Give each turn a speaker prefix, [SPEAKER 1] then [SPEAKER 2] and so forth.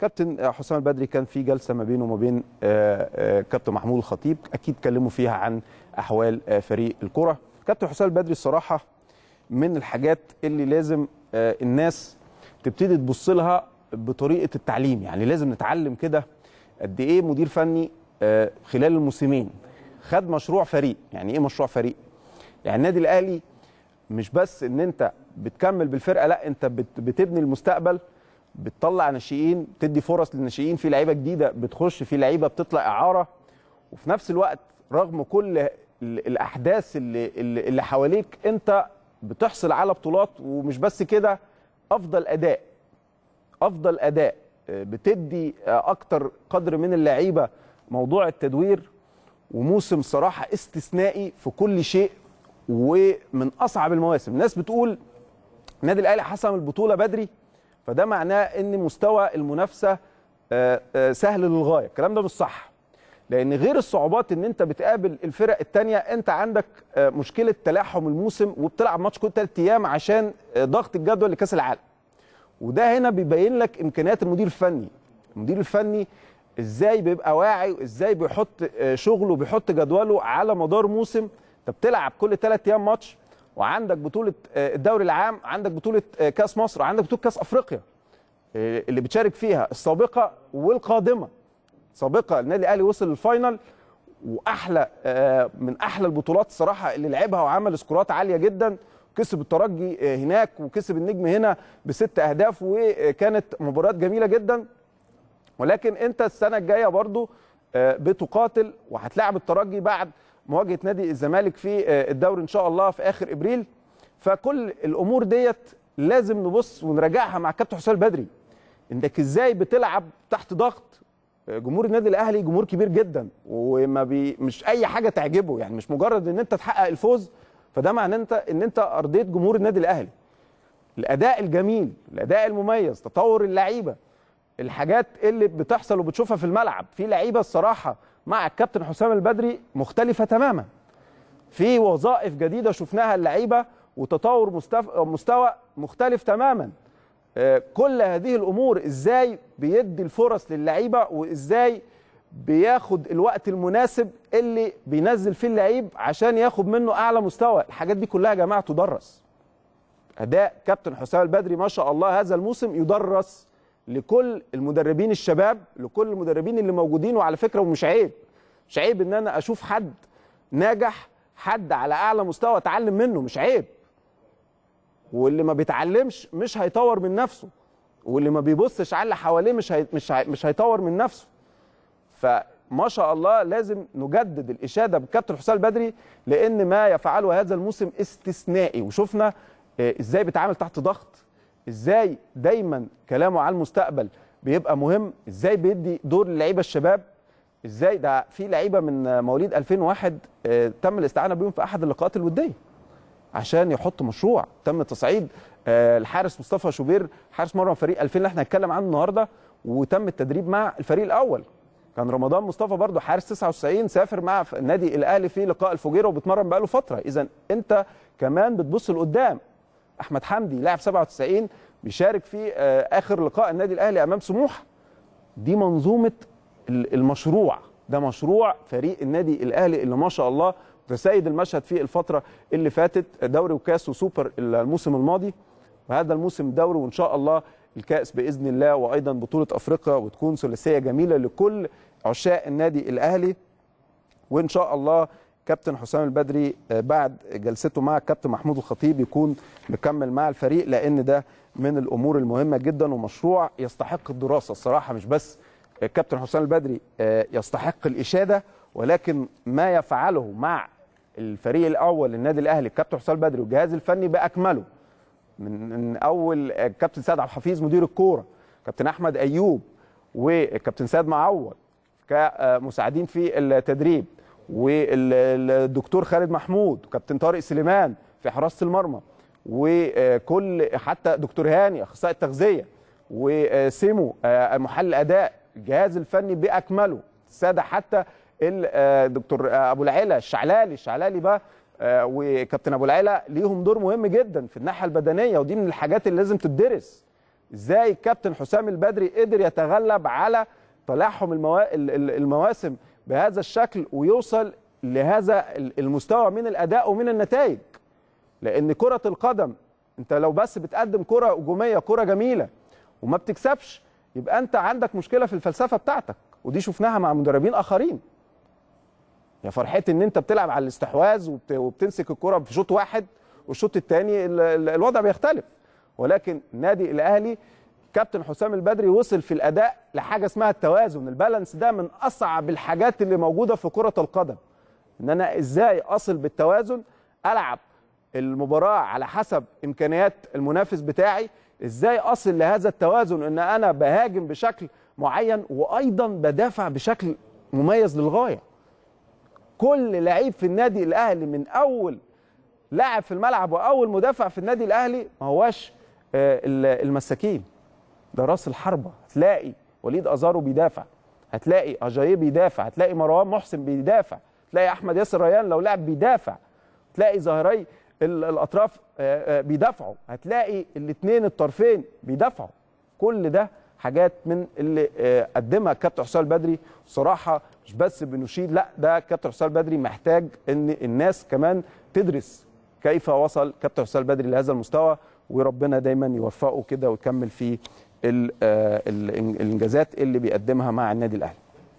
[SPEAKER 1] كابتن حسام البدري كان في جلسه ما بينه وما بين آه، آه، كابتن محمود الخطيب اكيد كلموا فيها عن احوال آه، فريق الكره كابتن حسام البدري الصراحه من الحاجات اللي لازم الناس تبتدي تبص لها بطريقه التعليم يعني لازم نتعلم كده قد ايه مدير فني خلال الموسمين خد مشروع فريق يعني ايه مشروع فريق يعني النادي الاهلي مش بس ان انت بتكمل بالفرقه لا انت بتبني المستقبل بتطلع ناشئين بتدي فرص للناشئين في لعيبه جديده بتخش في لعيبه بتطلع اعاره وفي نفس الوقت رغم كل الاحداث اللي اللي حواليك انت بتحصل على بطولات ومش بس كده افضل اداء افضل اداء آه، بتدي آه، اكتر قدر من اللعيبه موضوع التدوير وموسم صراحه استثنائي في كل شيء ومن اصعب المواسم الناس بتقول النادي الاهلي حسم البطوله بدري فده معناه ان مستوى المنافسه آه، آه، سهل للغايه الكلام ده مش صح لان غير الصعوبات ان انت بتقابل الفرق الثانيه انت عندك آه، مشكله تلاحم الموسم وبتلعب ماتش كل ثلاث ايام عشان ضغط الجدول لكاس العالم وده هنا بيبين لك امكانيات المدير الفني المدير الفني ازاي بيبقى واعي وازاي بيحط شغله بيحط جدوله على مدار موسم انت بتلعب كل ثلاث ايام ماتش وعندك بطوله آه، الدوري العام عندك بطوله آه، كاس مصر وعندك بطوله كاس افريقيا آه، اللي بتشارك فيها السابقه والقادمه سابقه النادي الاهلي وصل للفاينل واحلى من احلى البطولات الصراحه اللي لعبها وعمل سكورات عاليه جدا كسب الترجي هناك وكسب النجم هنا بست اهداف وكانت مباريات جميله جدا ولكن انت السنه الجايه برضو بتقاتل وهتلاعب الترجي بعد مواجهه نادي الزمالك في آه، الدوري ان شاء الله في اخر ابريل فكل الامور ديت لازم نبص ونراجعها مع كابتن حسام البدري انك ازاي بتلعب تحت ضغط آه، جمهور النادي الاهلي جمهور كبير جدا وما بي مش اي حاجه تعجبه يعني مش مجرد ان انت تحقق الفوز فده معناه انت ان انت ارضيت جمهور النادي الاهلي الاداء الجميل الاداء المميز تطور اللعيبه الحاجات اللي بتحصل وبتشوفها في الملعب في لعيبه الصراحه مع الكابتن حسام البدري مختلفه تماما في وظائف جديده شفناها اللعيبه وتطور مستوى مختلف تماما آه، كل هذه الامور ازاي بيدي الفرص للعيبه وازاي بياخد الوقت المناسب اللي بينزل فيه اللعيب عشان ياخد منه اعلى مستوى الحاجات دي كلها يا جماعه تدرس اداء كابتن حسام البدري ما شاء الله هذا الموسم يدرس لكل المدربين الشباب لكل المدربين اللي موجودين وعلى فكره ومش عيب مش عيب ان انا اشوف حد ناجح حد على اعلى مستوى اتعلم منه مش عيب واللي ما بيتعلمش مش هيطور من نفسه واللي ما بيبصش على اللي حواليه مش هي... مش هي... مش هيطور من نفسه فما شاء الله لازم نجدد الاشاده بكابتن حسام بدري لان ما يفعله هذا الموسم استثنائي وشفنا آه، ازاي بيتعامل تحت ضغط ازاي دايما كلامه على المستقبل بيبقى مهم ازاي بيدي دور للعيبه الشباب ازاي ده في لعيبه من مواليد 2001 آه، تم الاستعانه بيهم في احد اللقاءات الوديه عشان يحط مشروع تم تصعيد آه، الحارس مصطفى شوبير حارس مرمى فريق 2000 اللي احنا هنتكلم عنه النهارده وتم التدريب مع الفريق الاول كان رمضان مصطفى برضه حارس 99 سافر مع النادي الاهلي في لقاء الفجيره وبتمرن بقاله فتره اذا انت كمان بتبص لقدام احمد حمدي لاعب 97 بيشارك في آه، اخر لقاء النادي الاهلي امام سموح دي منظومه المشروع ده مشروع فريق النادي الاهلي اللي ما شاء الله تسيد المشهد في الفتره اللي فاتت دوري وكاس وسوبر الموسم الماضي وهذا الموسم دوري وان شاء الله الكاس باذن الله وايضا بطوله افريقيا وتكون ثلاثيه جميله لكل عشاق النادي الاهلي وان شاء الله كابتن حسام البدري آه، بعد جلسته مع الكابتن محمود الخطيب يكون مكمل مع الفريق لان ده من الامور المهمه جدا ومشروع يستحق الدراسه الصراحه مش بس كابتن حسام البدري آه، يستحق الاشاده ولكن ما يفعله مع الفريق الاول للنادي الاهلي كابتن حسام البدري والجهاز الفني باكمله من اول آه، كابتن سعد عبد الحفيظ مدير الكوره كابتن احمد ايوب وكابتن سعد معوض كمساعدين في التدريب والدكتور خالد محمود وكابتن طارق سليمان في حراسه المرمى وكل حتى دكتور هاني اخصائي التغذيه وسيمو آه، محل اداء الجهاز الفني باكمله الساده حتى الدكتور آه، آه، ابو العيله الشعلالي الشعلالي بقى وكابتن ابو العيله ليهم دور مهم جدا في الناحيه البدنيه ودي من الحاجات اللي لازم تدرس ازاي الكابتن حسام البدري قدر يتغلب على تلاحم المواسم بهذا الشكل ويوصل لهذا المستوى من الاداء ومن النتائج لان كره القدم انت لو بس بتقدم كره هجوميه كره جميله وما بتكسبش يبقى انت عندك مشكله في الفلسفه بتاعتك ودي شفناها مع مدربين اخرين يا فرحتي ان انت بتلعب على الاستحواذ وبتمسك الكره في شوط واحد والشوط الثاني الوضع بيختلف ولكن نادي الاهلي الكابتن حسام البدري وصل في الاداء لحاجه اسمها التوازن البالانس ده من اصعب الحاجات اللي موجوده في كره القدم ان انا ازاي اصل بالتوازن العب المباراه على حسب امكانيات المنافس بتاعي ازاي اصل لهذا التوازن ان انا بهاجم بشكل معين وايضا بدافع بشكل مميز للغايه كل لعيب في النادي الاهلي من اول لاعب في الملعب واول مدافع في النادي الاهلي ما هواش آه، المساكين ده راس الحربه هتلاقي وليد ازارو بيدافع هتلاقي أجاي بيدافع هتلاقي مروان محسن بيدافع هتلاقي احمد ياسر ريان لو لعب بيدافع هتلاقي ظاهري الاطراف آه، آه، بيدافعوا هتلاقي الاثنين الطرفين بيدافعوا كل ده حاجات من اللي آه، قدمها الكابتن حسام البدري صراحه مش بس بنشيد لا ده كابتن حسام البدري محتاج ان الناس كمان تدرس كيف وصل كابتن حسام البدري لهذا المستوى وربنا دايما يوفقه كده ويكمل فيه آه، الانجازات اللي بيقدمها مع النادي الاهلي